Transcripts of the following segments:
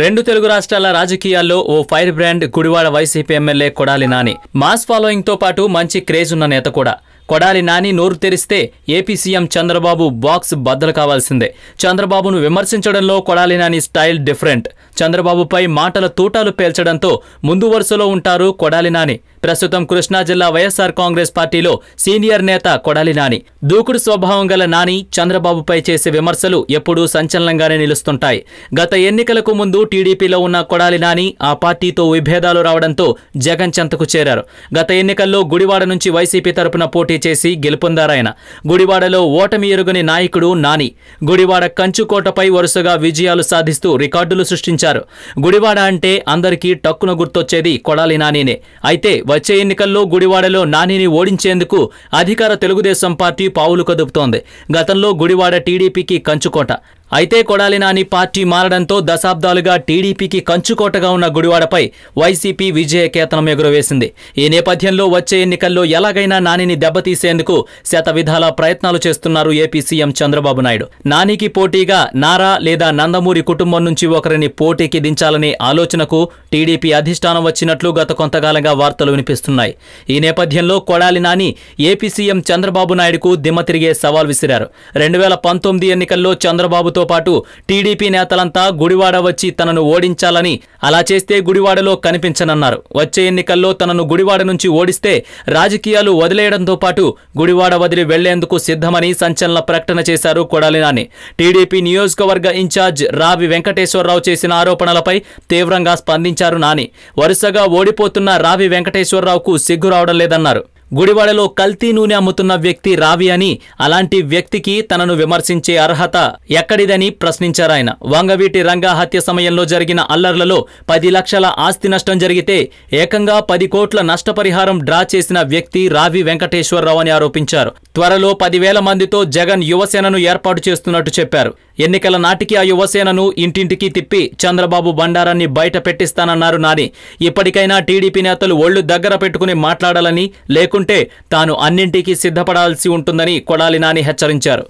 రెండు తెలుగు రాష్ట్రాల రాజకీయాల్లో ఓ firebrand Gudivada YCP MLA Kodali Nani mass ఫాలోయింగ్తో పాటు మంచి క్రేజ్ ఉన్న నేత కూడా కొడాలి నాని నోరు తెరిస్తే ఏపీ సీఎం చంద్రబాబు బాక్స్ బద్దలు కావాల్సిందే చంద్రబాబును విమర్శించడంలో కొడాలి నాని స్టైల్ డిఫరెంట్ చంద్రబాబుపై మాటల తూటాలు పేల్చడంతో ముందు వరుసలో ఉంటారు కొడాలి నాని ప్రస్తుతం కృష్ణా జిల్లా వైఎస్సార్ కాంగ్రెస్ పార్టీలో సీనియర్ నేత కొడాలి నాని దూకుడు స్వభావం గల నాని చంద్రబాబుపై చేసే విమర్శలు ఎప్పుడూ సంచలనంగానే నిలుస్తుంటాయి గత ఎన్నికలకు ముందు టీడీపీలో ఉన్న కొడాలి నాని ఆ పార్టీతో విభేదాలు రావడంతో జగన్ చెంతకు చేరారు గత ఎన్నికల్లో గుడివాడ నుంచి వైసీపీ తరపున పోటీ చేసి గెలుపొందారాయన గుడివాడలో ఓటమి ఎరుగని నాయకుడు నాని గుడివాడ కంచుకోటపై వరుసగా విజయాలు సాధిస్తూ రికార్డులు సృష్టించారు గుడివాడ అంటే అందరికీ టక్కున గుర్తొచ్చేది కొడాలి నానినే అయితే వచ్చే ఎన్నికల్లో గుడివాడలో నానిని ఓడించేందుకు అధికార తెలుగుదేశం పార్టీ పావులు కదుపుతోంది గతంలో గుడివాడ టీడీపీకి కంచుకోట అయితే కొడాలి నాని పార్టీ మారడంతో దశాబ్దాలుగా టీడీపీకి కంచుకోటగా ఉన్న గుడివాడపై వైసీపీ విజయ కేతనం ఎగురవేసింది ఈ నేపథ్యంలో వచ్చే ఎన్నికల్లో ఎలాగైనా నానిని దెబ్బతీసేందుకు శతవిధాల ప్రయత్నాలు చేస్తున్నారు ఏపీ సీఎం చంద్రబాబు నాయుడు నానికి పోటీగా నారా లేదా నందమూరి కుటుంబం నుంచి ఒకరిని పోటీకి దించాలనే ఆలోచనకు టీడీపీ అధిష్టానం వచ్చినట్లు గత కొంతకాలంగా వార్తలు వినిపిస్తున్నాయి ఈ నేపథ్యంలో కొడాలి నాని ఏపీ సీఎం చంద్రబాబు నాయుడుకు దిమ్మతిరిగే సవాల్ విసిరారు రెండు వేల పంతొమ్మిది ఎన్నికల్లో చంద్రబాబుతో తో పాటు టీడీపీ నేతలంతా గుడివాడ వచ్చి తనను ఓడించాలని అలా చేస్తే గుడివాడలో కనిపించనన్నారు వచ్చే ఎన్నికల్లో తనను గుడివాడ నుంచి ఓడిస్తే రాజకీయాలు వదిలేయడంతో పాటు గుడివాడ వదిలి వెళ్లేందుకు సిద్ధమని సంచలన ప్రకటన చేశారు కొడాలి నాని టీడీపీ నియోజకవర్గ ఇన్ఛార్జ్ రావి వెంకటేశ్వరరావు చేసిన ఆరోపణలపై తీవ్రంగా స్పందించారు నాని వరుసగా ఓడిపోతున్న రావి వెంకటేశ్వరరావుకు సిగ్గు రావడం లేదన్నారు గుడివాడలో కల్తీ నూనె అమ్ముతున్న వ్యక్తి రావి అని అలాంటి వ్యక్తికి తనను విమర్శించే అర్హత ఎక్కడిదని ప్రశ్నించారాయన వంగవీటి రంగా హత్య సమయంలో జరిగిన అల్లర్లలో పది లక్షల ఆస్తి నష్టం జరిగితే ఏకంగా పది కోట్ల నష్టపరిహారం డ్రా చేసిన వ్యక్తి రావి వెంకటేశ్వరరావు అని ఆరోపించారు త్వరలో పదివేల మందితో జగన్ యువసేనను ఏర్పాటు చేస్తున్నట్టు చెప్పారు ఎన్నికల నాటికి ఆ యువసేనను ఇంటింటికి తిప్పి చంద్రబాబు బండారాన్ని బయట పెట్టిస్తానన్నారు నాని ఇప్పటికైనా టీడీపీ నేతలు ఒళ్లు దగ్గర పెట్టుకుని మాట్లాడాలని లేకుండా కోరుకుంటే తాను అన్నింటికీ సిద్ధపడాల్సి ఉంటుందని కొడాలి నాని హెచ్చరించారు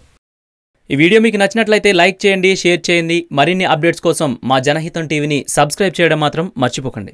ఈ వీడియో మీకు నచ్చినట్లయితే లైక్ చేయండి షేర్ చేయండి మరిన్ని అప్డేట్స్ కోసం మా జనహితం టీవీని సబ్స్క్రైబ్ చేయడం మాత్రం మర్చిపోకండి